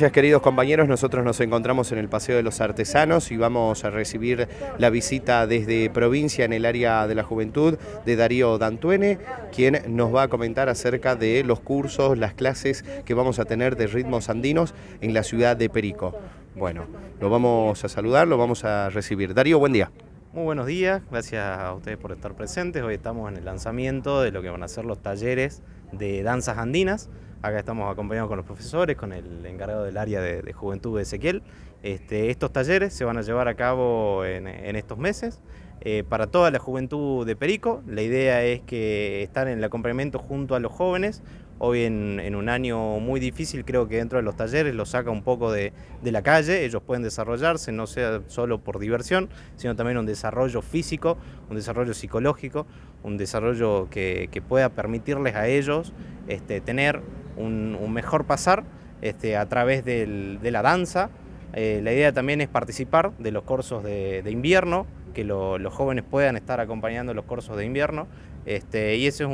Gracias queridos compañeros, nosotros nos encontramos en el Paseo de los Artesanos y vamos a recibir la visita desde provincia en el área de la juventud de Darío Dantuene, quien nos va a comentar acerca de los cursos, las clases que vamos a tener de ritmos andinos en la ciudad de Perico. Bueno, lo vamos a saludar, lo vamos a recibir. Darío, buen día. Muy buenos días, gracias a ustedes por estar presentes. Hoy estamos en el lanzamiento de lo que van a ser los talleres de danzas andinas. Acá estamos acompañados con los profesores, con el encargado del área de, juventud de Ezequiel. Este, estos talleres se van a llevar a cabo en, estos meses. Eh, para toda la juventud de Perico, la idea es que están en el acompañamiento junto a los jóvenes hoy en, un año muy difícil, creo que dentro de los talleres los saca un poco de, la calle, ellos pueden desarrollarse, no sea solo por diversión, sino también un desarrollo físico, un desarrollo psicológico, un desarrollo que, pueda permitirles a ellos este, tener un, mejor pasar este, a través de la danza, eh, la idea también es participar de los cursos de, invierno, que los jóvenes puedan estar acompañando los cursos de invierno. Este, y eso es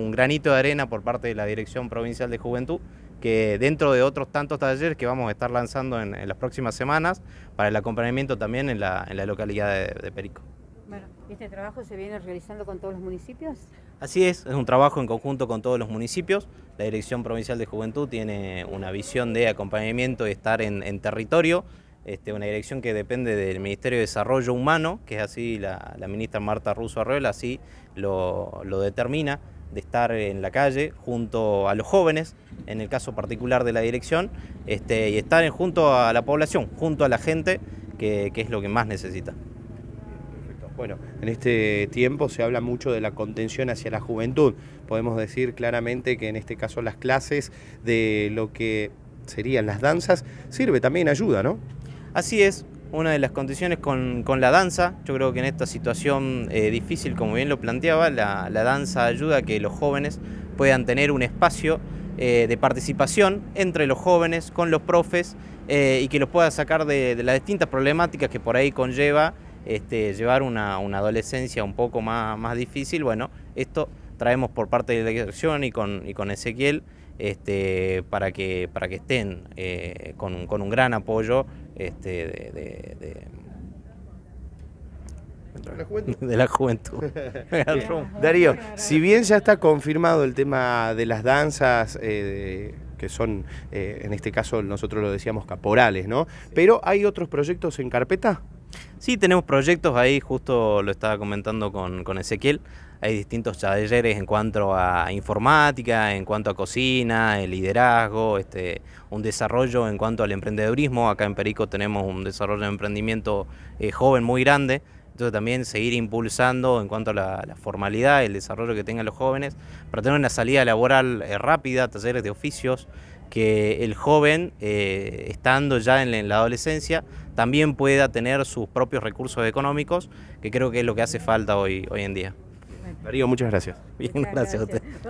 un granito de arena por parte de la Dirección Provincial de Juventud, que dentro de otros tantos talleres que vamos a estar lanzando en, las próximas semanas, para el acompañamiento también en la, localidad de Perico. Bueno, ¿este trabajo se viene realizando con todos los municipios? Así es, es un trabajo en conjunto con todos los municipios. La Dirección Provincial de Juventud tiene una visión de acompañamiento y estar en, territorio. Este, una dirección que depende del Ministerio de Desarrollo Humano, que es así la, ministra Marta Russo Arreola, así lo, determina, de estar en la calle junto a los jóvenes, en el caso particular de la dirección, este, y estar en, junto a la población, junto a la gente, que es lo que más necesita. Bueno, en este tiempo se habla mucho de la contención hacia la juventud. Podemos decir claramente que en este caso las clases de lo que serían las danzas sirve también ayuda, ¿no? Así es, una de las condiciones con, la danza. Yo creo que en esta situación eh, difícil, como bien lo planteaba, la, danza ayuda a que los jóvenes puedan tener un espacio eh, de participación entre los jóvenes, con los profes, eh, y que los pueda sacar de las distintas problemáticas que por ahí conlleva este, llevar una, adolescencia un poco más, difícil, bueno, esto traemos por parte de la dirección y con, y con Ezequiel este, para, que, para que estén eh, con, con, un gran apoyo este, de, la juventud. Darío, si bien ya está confirmado el tema de las danzas, eh, que son, eh, en este caso nosotros lo decíamos caporales, ¿no? Pero ¿hay otros proyectos en carpeta? Sí, tenemos proyectos ahí, justo lo estaba comentando con, Ezequiel. Hay distintos talleres en cuanto a informática, en cuanto a cocina, el liderazgo, este, un desarrollo en cuanto al emprendedurismo. Acá en Perico tenemos un desarrollo de emprendimiento eh, joven muy grande. Entonces también seguir impulsando en cuanto a la, formalidad, el desarrollo que tengan los jóvenes, para tener una salida laboral eh, rápida, talleres de oficios, que el joven, eh, estando ya en la, adolescencia, también pueda tener sus propios recursos económicos, que creo que es lo que hace falta hoy, hoy en día. Darío, muchas gracias. Bien, gracias, gracias a usted.